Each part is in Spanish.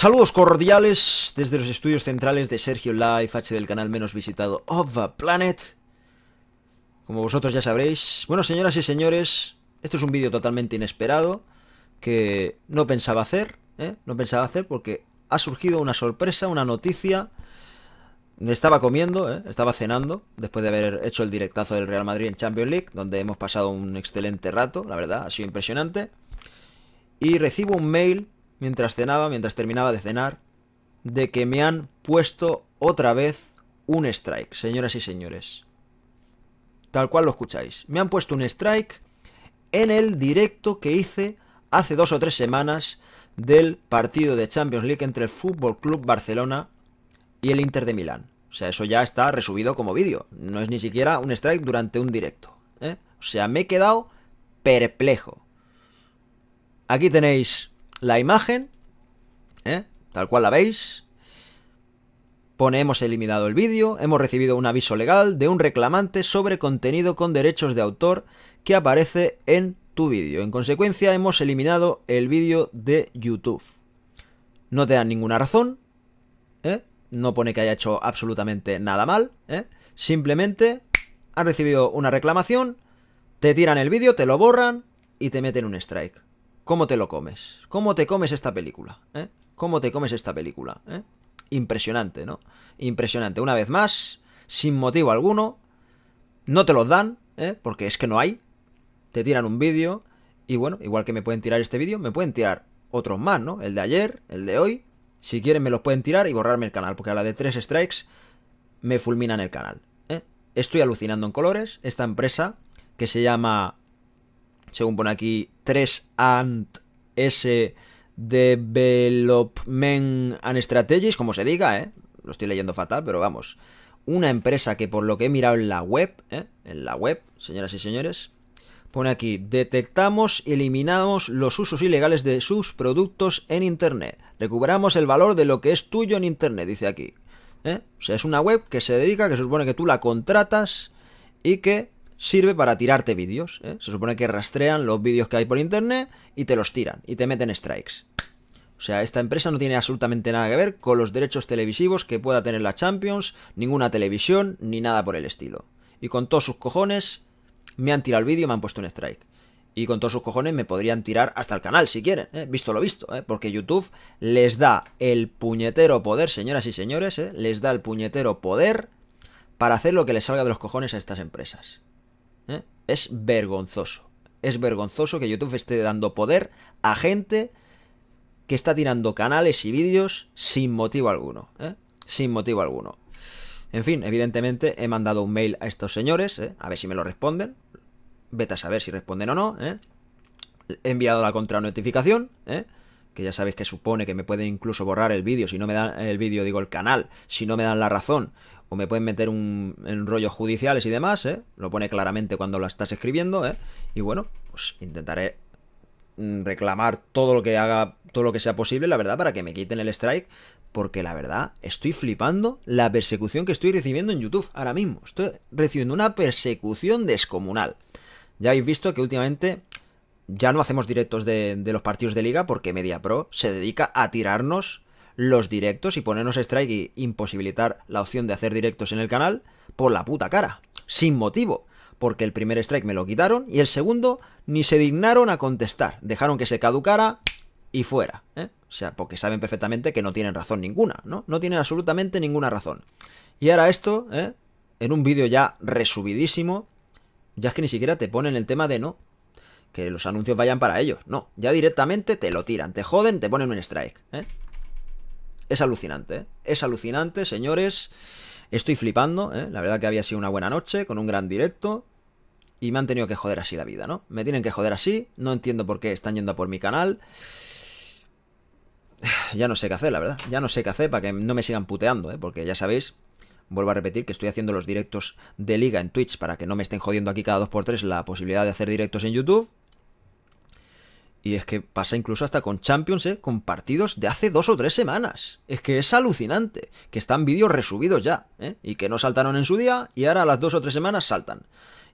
Saludos cordiales desde los estudios centrales de Sergio Live, H del canal menos visitado of the planet. Como vosotros ya sabréis. Bueno, señoras y señores, esto es un vídeo totalmente inesperado que no pensaba hacer, ¿eh? No pensaba hacer porque ha surgido una sorpresa, una noticia. Estaba comiendo, ¿eh? estaba cenando, después de haber hecho el directazo del Real Madrid en Champions League, donde hemos pasado un excelente rato, la verdad, ha sido impresionante. Y recibo un mail mientras cenaba, mientras terminaba de cenar, de que me han puesto otra vez un strike, señoras y señores. Tal cual lo escucháis. Me han puesto un strike en el directo que hice hace dos o tres semanas del partido de Champions League entre el Fútbol Club Barcelona y el Inter de Milán. O sea, eso ya está resubido como vídeo. No es ni siquiera un strike durante un directo. ¿eh? O sea, me he quedado perplejo. Aquí tenéis la imagen, ¿eh? tal cual la veis. Pone hemos eliminado el vídeo, hemos recibido un aviso legal de un reclamante sobre contenido con derechos de autor que aparece en tu vídeo. En consecuencia hemos eliminado el vídeo de YouTube. No te dan ninguna razón, ¿eh? no pone que haya hecho absolutamente nada mal, ¿eh? simplemente han recibido una reclamación, te tiran el vídeo, te lo borran y te meten un strike. ¿Cómo te lo comes? ¿Cómo te comes esta película? ¿Eh? ¿Cómo te comes esta película? ¿Eh? Impresionante, ¿no? Impresionante. Una vez más, sin motivo alguno, no te los dan, ¿eh? porque es que no hay. Te tiran un vídeo y bueno, igual que me pueden tirar este vídeo, me pueden tirar otros más, ¿no? El de ayer, el de hoy. Si quieren me los pueden tirar y borrarme el canal, porque a la de tres strikes me fulminan el canal. Estoy alucinando en colores. Esta empresa que se llama, según pone aquí, 3 and S Development and Strategies, como se diga, ¿eh? Lo estoy leyendo fatal, pero vamos. Una empresa que por lo que he mirado en la web, ¿eh? en la web, señoras y señores, pone aquí, detectamos y eliminamos los usos ilegales de sus productos en Internet. Recuperamos el valor de lo que es tuyo en Internet, dice aquí. ¿eh? O sea, es una web que se dedica, que se supone que tú la contratas y que sirve para tirarte vídeos. ¿eh? Se supone que rastrean los vídeos que hay por internet y te los tiran y te meten strikes. O sea, esta empresa no tiene absolutamente nada que ver con los derechos televisivos que pueda tener la Champions, ninguna televisión, ni nada por el estilo. Y con todos sus cojones, me han tirado el vídeo y me han puesto un strike. Y con todos sus cojones me podrían tirar hasta el canal si quieren, ¿eh? visto lo visto, ¿eh? porque YouTube les da el puñetero poder, señoras y señores, les da el puñetero poder para hacer lo que les salga de los cojones a estas empresas. ¿eh? Es vergonzoso. Es vergonzoso que YouTube esté dando poder a gente que está tirando canales y vídeos sin motivo alguno. ¿eh? Sin motivo alguno. En fin, evidentemente he mandado un mail a estos señores, ¿eh? a ver si me lo responden. Vete a saber si responden o no. ¿eh? He enviado la contranotificación. ¿eh? que ya sabéis que supone que me pueden incluso borrar el vídeo, si no me dan el vídeo, digo el canal, si no me dan la razón, o me pueden meter un, en rollos judiciales y demás, ¿eh? lo pone claramente cuando la estás escribiendo, ¿eh? y bueno, pues intentaré mm, reclamar todo lo que haga, todo lo que sea posible, la verdad, para que me quiten el strike, porque la verdad, estoy flipando la persecución que estoy recibiendo en YouTube ahora mismo, estoy recibiendo una persecución descomunal. Ya habéis visto que últimamente ya no hacemos directos de, los partidos de liga porque MediaPro se dedica a tirarnos los directos y ponernos strike y imposibilitar la opción de hacer directos en el canal por la puta cara, sin motivo, porque el primer strike me lo quitaron y el segundo ni se dignaron a contestar, dejaron que se caducara y fuera, ¿eh? o sea, porque saben perfectamente que no tienen razón ninguna, ¿no? No tienen absolutamente ninguna razón. Y ahora esto, ¿eh? en un vídeo ya resubidísimo, ya es que ni siquiera te ponen el tema de no, que los anuncios vayan para ellos. No, ya directamente te lo tiran, te joden, te ponen un strike. ¿eh? Es alucinante, ¿eh? es alucinante, señores. Estoy flipando, ¿eh? la verdad que había sido una buena noche, con un gran directo. Y me han tenido que joder así la vida, ¿no? Me tienen que joder así, no entiendo por qué están yendo a por mi canal. Ya no sé qué hacer, la verdad. Ya no sé qué hacer para que no me sigan puteando, ¿eh? Porque ya sabéis, vuelvo a repetir que estoy haciendo los directos de liga en Twitch para que no me estén jodiendo aquí cada 2x3 la posibilidad de hacer directos en YouTube. Y es que pasa incluso hasta con Champions, ¿eh? con partidos de hace dos o tres semanas. Es que es alucinante, que están vídeos resubidos ya, ¿eh? y que no saltaron en su día, y ahora a las dos o tres semanas saltan.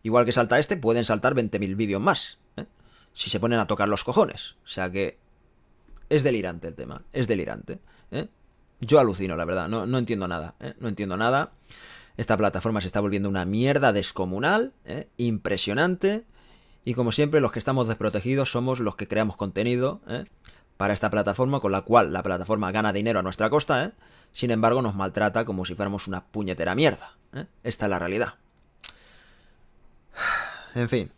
Igual que salta este, pueden saltar 20.000 vídeos más, ¿eh? si se ponen a tocar los cojones. O sea que es delirante el tema, es delirante. Yo alucino, la verdad, no, no entiendo nada, no entiendo nada. Esta plataforma se está volviendo una mierda descomunal, impresionante. Y como siempre, los que estamos desprotegidos somos los que creamos contenido ¿eh? para esta plataforma, con la cual la plataforma gana dinero a nuestra costa, ¿eh? sin embargo nos maltrata como si fuéramos una puñetera mierda. ¿eh? Esta es la realidad. En fin,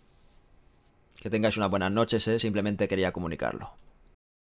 que tengáis unas buenas noches, simplemente quería comunicarlo.